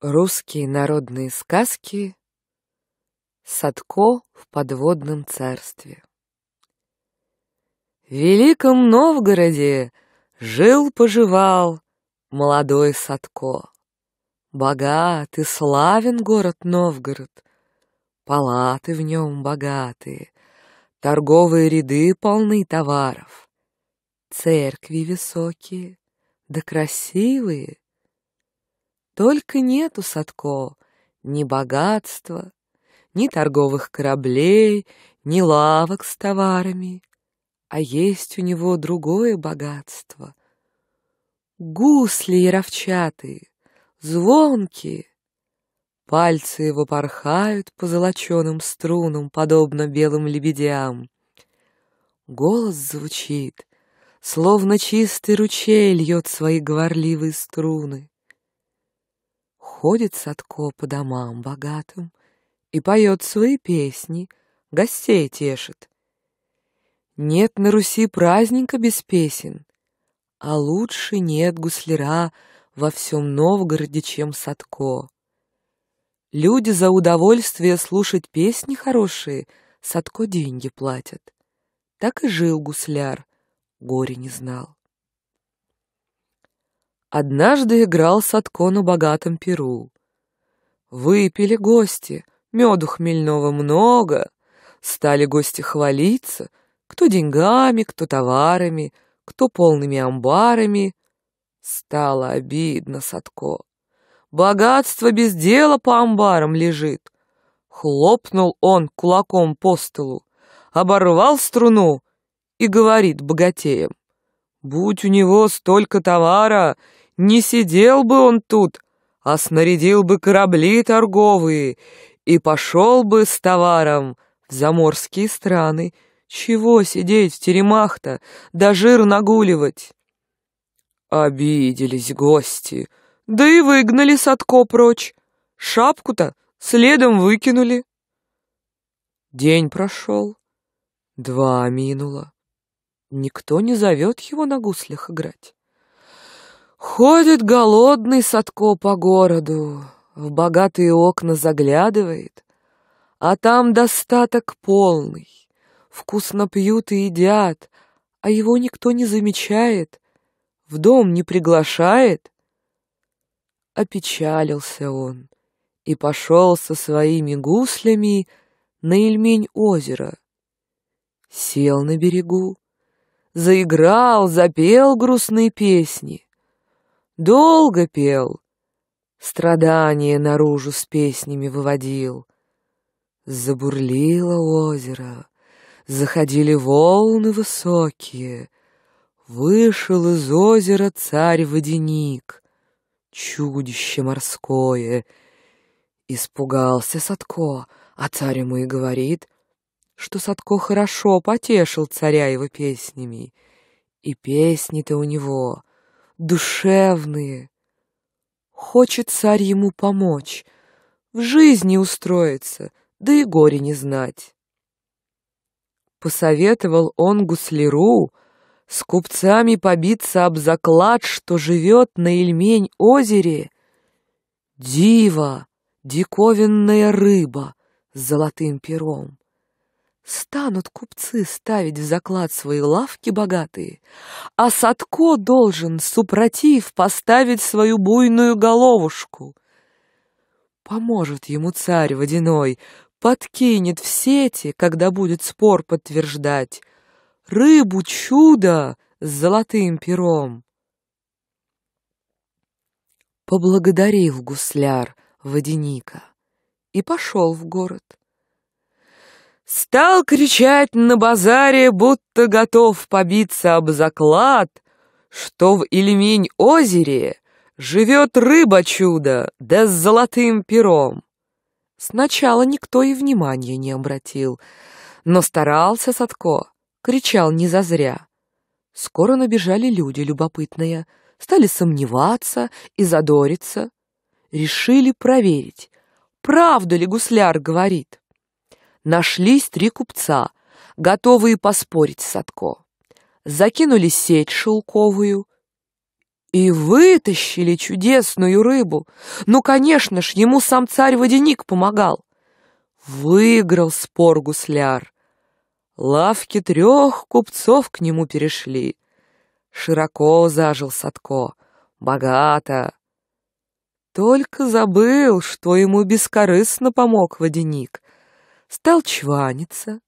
Русские народные сказки Садко в подводном царстве В Великом Новгороде жил-поживал молодой Садко. Богат и славен город Новгород, палаты в нем богатые, торговые ряды полны товаров, церкви высокие, да красивые — только нету Садко ни богатства, ни торговых кораблей, ни лавок с товарами, а есть у него другое богатство. Гусли яровчатые, звонкие. Пальцы его порхают по золоченым струнам, подобно белым лебедям. Голос звучит, словно чистый ручей льет свои говорливые струны. Ходит Садко по домам богатым и поет свои песни, гостей тешит. Нет на Руси праздника без песен, а лучше нет гусляра во всем Новгороде, чем Садко. Люди за удовольствие слушать песни хорошие Садко деньги платят. Так и жил гусляр, горе не знал однажды играл Садко на богатом перу. Выпили гости, меду хмельного много, стали гости хвалиться, кто деньгами, кто товарами, кто полными амбарами. Стало обидно Садко. Богатство без дела по амбарам лежит. Хлопнул он кулаком по столу, оборвал струну и говорит богатеям. Будь у него столько товара, не сидел бы он тут, а снарядил бы корабли торговые и пошел бы с товаром в заморские страны. Чего сидеть в теремах-то, да жир нагуливать? Обиделись гости, да и выгнали Садко прочь. Шапку-то следом выкинули. День прошел, два минуло. Никто не зовет его на гуслях играть. Ходит голодный Садко по городу, в богатые окна заглядывает, а там достаток полный. Вкусно пьют и едят, а его никто не замечает, в дом не приглашает. Опечалился он и пошел со своими гуслями на Ильмень озеро. Сел на берегу, заиграл, запел грустные песни. Долго пел, страдания наружу с песнями выводил. Забурлило озеро, заходили волны высокие. Вышел из озера царь-водяник, чудище морское. Испугался Садко, а царь ему и говорит — что Садко хорошо потешил царя его песнями. И песни-то у него душевные. Хочет царь ему помочь, в жизни устроиться, да и горе не знать. Посоветовал он гусляру с купцами побиться об заклад, что живет на Ильмень-озере дива, диковинная рыба с золотым пером. Станут купцы ставить в заклад свои лавки богатые, а Садко должен, супротив, поставить свою буйную головушку. Поможет ему царь водяной, подкинет в сети, когда будет спор подтверждать, рыбу чудо с золотым пером. Поблагодарил гусляр водяника и пошел в город. Стал кричать на базаре, будто готов побиться об заклад, что в Ильмень-озере живет рыба-чудо, да с золотым пером. Сначала никто и внимания не обратил, но старался Садко, кричал не зазря. Скоро набежали люди любопытные, стали сомневаться и задориться. Решили проверить, правда ли гусляр говорит нашлись три купца, готовые поспорить с Садко. Закинули сеть шелковую и вытащили чудесную рыбу. Ну, конечно ж, ему сам царь-водяник помогал. Выиграл спор гусляр. Лавки трех купцов к нему перешли. Широко зажил Садко, богато. Только забыл, что ему бескорыстно помог водяник — стал чваниться,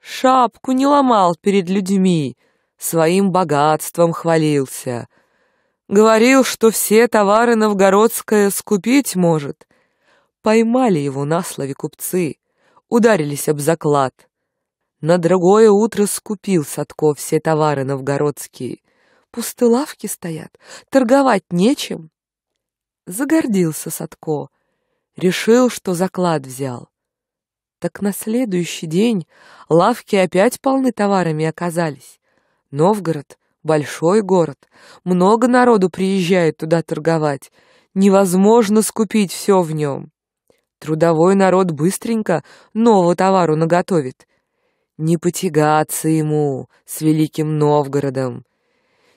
шапку не ломал перед людьми, своим богатством хвалился. Говорил, что все товары новгородское скупить может. Поймали его на слове купцы, ударились об заклад. На другое утро скупил Садко все товары новгородские. Пусты лавки стоят, торговать нечем. Загордился Садко, решил, что заклад взял. Так на следующий день лавки опять полны товарами оказались. Новгород — большой город, много народу приезжает туда торговать. Невозможно скупить все в нем. Трудовой народ быстренько нового товару наготовит. Не потягаться ему с великим Новгородом.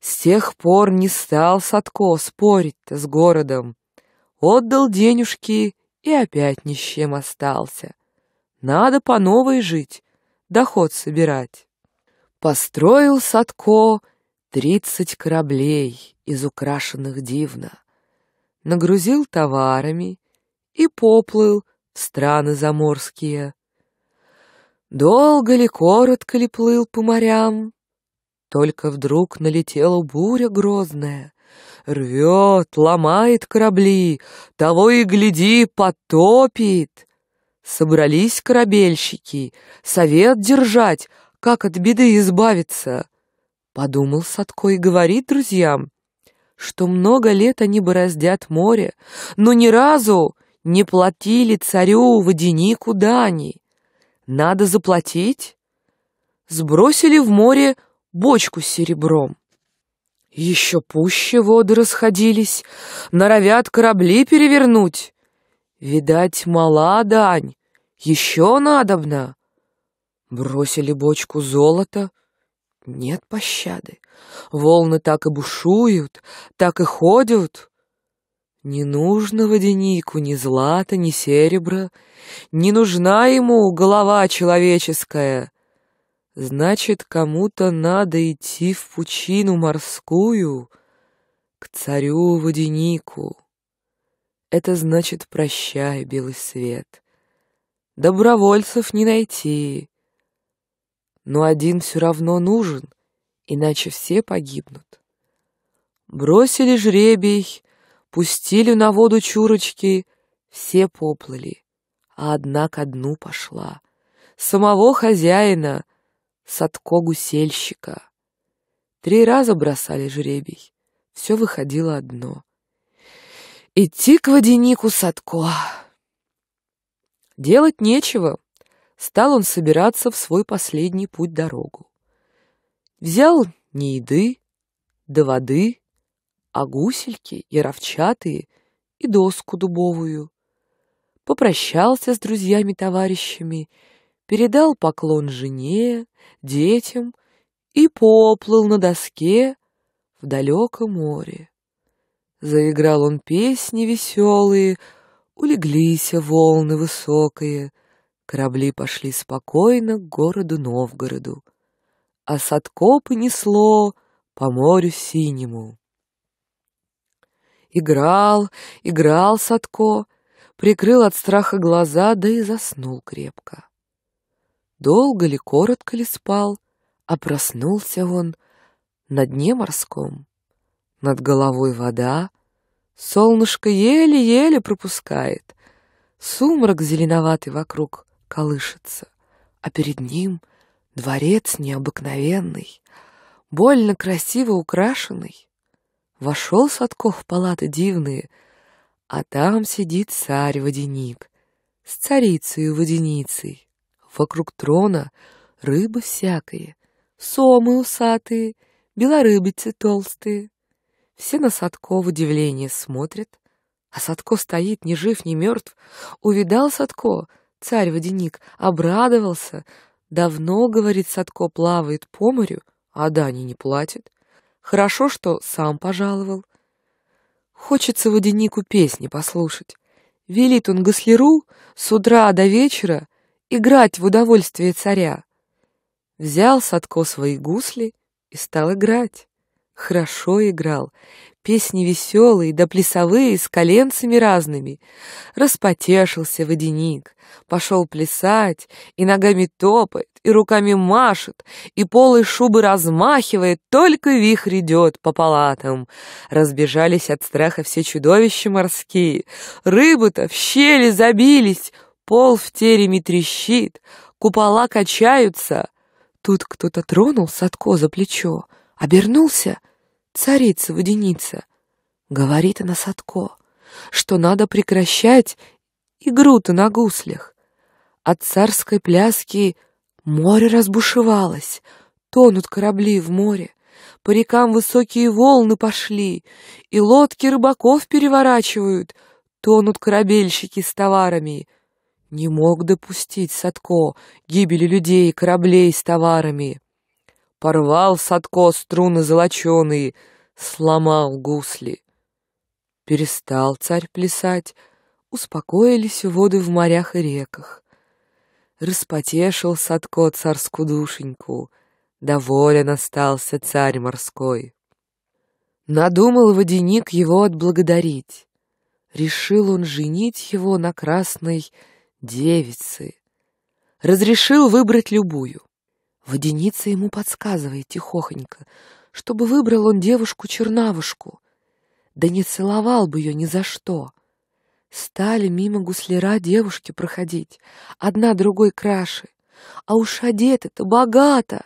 С тех пор не стал Садко спорить-то с городом. Отдал денежки и опять ни с чем остался. Надо по новой жить, доход собирать. Построил Садко тридцать кораблей, из украшенных дивно. Нагрузил товарами и поплыл в страны заморские. Долго ли, коротко ли плыл по морям? Только вдруг налетела буря грозная. Рвет, ломает корабли, того и гляди, потопит. Собрались корабельщики, совет держать, как от беды избавиться. Подумал Садко и говорит друзьям, что много лет они бороздят море, но ни разу не платили царю водянику дани. Надо заплатить. Сбросили в море бочку с серебром. Еще пуще воды расходились, норовят корабли перевернуть. Видать, мала дань, еще надобно. Бросили бочку золота, нет пощады. Волны так и бушуют, так и ходят. Не нужно водянику ни злата, ни серебра, не нужна ему голова человеческая. Значит, кому-то надо идти в пучину морскую, к царю-водянику. Это значит «прощай, белый свет». Добровольцев не найти. Но один все равно нужен, иначе все погибнут. Бросили жребий, пустили на воду чурочки, все поплыли, а одна ко дну пошла. Самого хозяина, садко-гусельщика. Три раза бросали жребий, все выходило одно. Идти к водянику Садко. Делать нечего. Стал он собираться в свой последний путь дорогу. Взял не еды, да воды, а гусельки, яровчатые и доску дубовую. Попрощался с друзьями-товарищами, передал поклон жене, детям и поплыл на доске в далекое море. Заиграл он песни веселые, улеглись волны высокие, корабли пошли спокойно к городу Новгороду, а Садко понесло по морю синему. Играл, играл Садко, прикрыл от страха глаза, да и заснул крепко. Долго ли, коротко ли спал, а проснулся он на дне морском. Над головой вода, солнышко еле-еле пропускает, сумрак зеленоватый вокруг колышется, а перед ним дворец необыкновенный, больно красиво украшенный. Вошел Садков в палаты дивные, а там сидит царь-водяник с царицей-водяницей. Вокруг трона рыбы всякие, сомы усатые, белорыбицы толстые. Все на Садко в удивлении смотрят, а Садко стоит ни жив, ни мертв. Увидал Садко, царь-водяник, обрадовался. Давно, говорит, Садко плавает по морю, а дани не платит. Хорошо, что сам пожаловал. Хочется водянику песни послушать. Велит он Гаслеру с утра до вечера играть в удовольствие царя. Взял Садко свои гусли и стал играть. Хорошо играл. Песни веселые, да плясовые, с коленцами разными. Распотешился водяник, пошел плясать, и ногами топает, и руками машет, и полы шубы размахивает, только вихрь идет по палатам. Разбежались от страха все чудовища морские. Рыбы-то в щели забились, пол в тереме трещит, купола качаются. Тут кто-то тронул Садко за плечо, обернулся — царица водяница, говорит она Садко, что надо прекращать игру-то на гуслях. От царской пляски море разбушевалось, тонут корабли в море, по рекам высокие волны пошли, и лодки рыбаков переворачивают, тонут корабельщики с товарами. Не мог допустить Садко гибели людей и кораблей с товарами. Порвал Садко струны золоченые, сломал гусли. Перестал царь плясать, успокоились воды в морях и реках. Распотешил Садко царскую душеньку, доволен остался царь морской. Надумал водяник его отблагодарить. Решил он женить его на красной девице. Разрешил выбрать любую. Воденица ему подсказывает тихохонько, чтобы выбрал он девушку-чернавушку. Да не целовал бы ее ни за что. Стали мимо гусляра девушки проходить, одна другой краше, а уж одеты-то богато.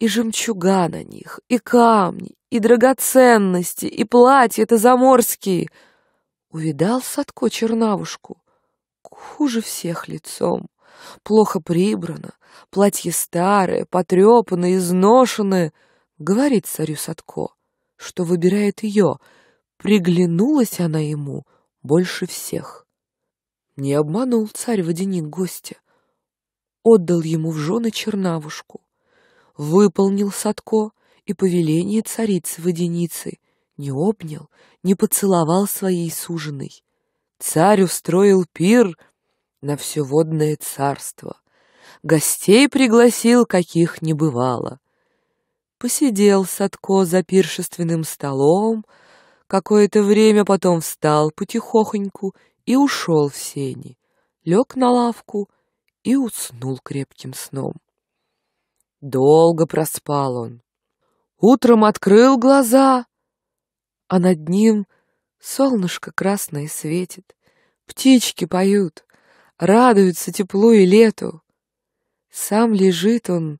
И жемчуга на них, и камни, и драгоценности, и платья-то заморские. Увидал Садко чернавушку, хуже всех лицом, плохо прибрано, Платье старое, потрепанное, изношенное. Говорит царю Садко, что выбирает ее. Приглянулась она ему больше всех. Не обманул царь водяник гостя. Отдал ему в жены чернавушку. Выполнил Садко и повеление царицы водяницы. Не обнял, не поцеловал своей суженой. Царь устроил пир на все водное царство гостей пригласил, каких не бывало. Посидел Садко за пиршественным столом, какое-то время потом встал потихохоньку и ушел в сени, лег на лавку и уснул крепким сном. Долго проспал он. Утром открыл глаза, а над ним солнышко красное светит, птички поют, радуются теплу и лету. Сам лежит он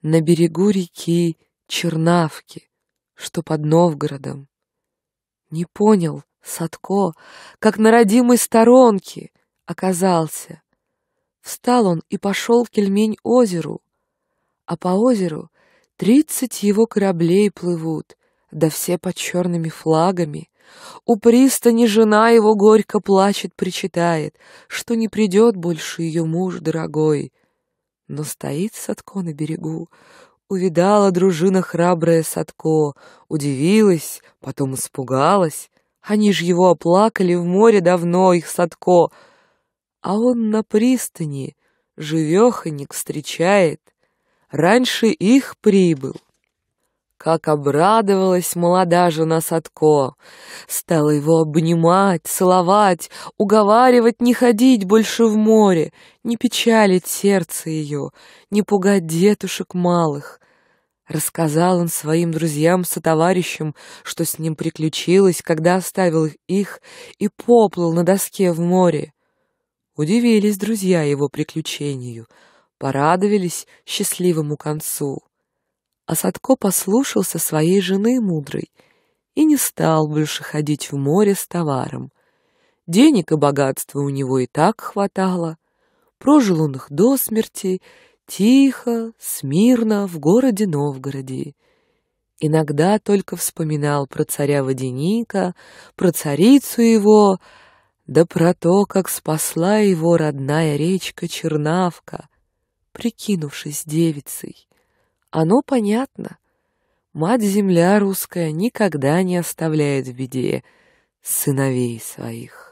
на берегу реки Чернавки, что под Новгородом. Не понял Садко, как на родимой сторонке оказался. Встал он и пошел кельмень озеру, а по озеру тридцать его кораблей плывут, да все под черными флагами. У пристани жена его горько плачет, причитает, что не придет больше ее муж дорогой — но стоит Садко на берегу. Увидала дружина храбрая Садко, удивилась, потом испугалась. Они ж его оплакали в море давно, их Садко. А он на пристани живеханик встречает. Раньше их прибыл. Как обрадовалась молода жена Садко! Стала его обнимать, целовать, уговаривать не ходить больше в море, не печалить сердце ее, не пугать детушек малых. Рассказал он своим друзьям-сотоварищам, что с ним приключилось, когда оставил их и поплыл на доске в море. Удивились друзья его приключению, порадовались счастливому концу а Садко послушался своей жены мудрой и не стал больше ходить в море с товаром. Денег и богатства у него и так хватало. Прожил он их до смерти, тихо, смирно, в городе Новгороде. Иногда только вспоминал про царя Водяника, про царицу его, да про то, как спасла его родная речка Чернавка, прикинувшись девицей. Оно понятно. Мать-земля русская никогда не оставляет в беде сыновей своих.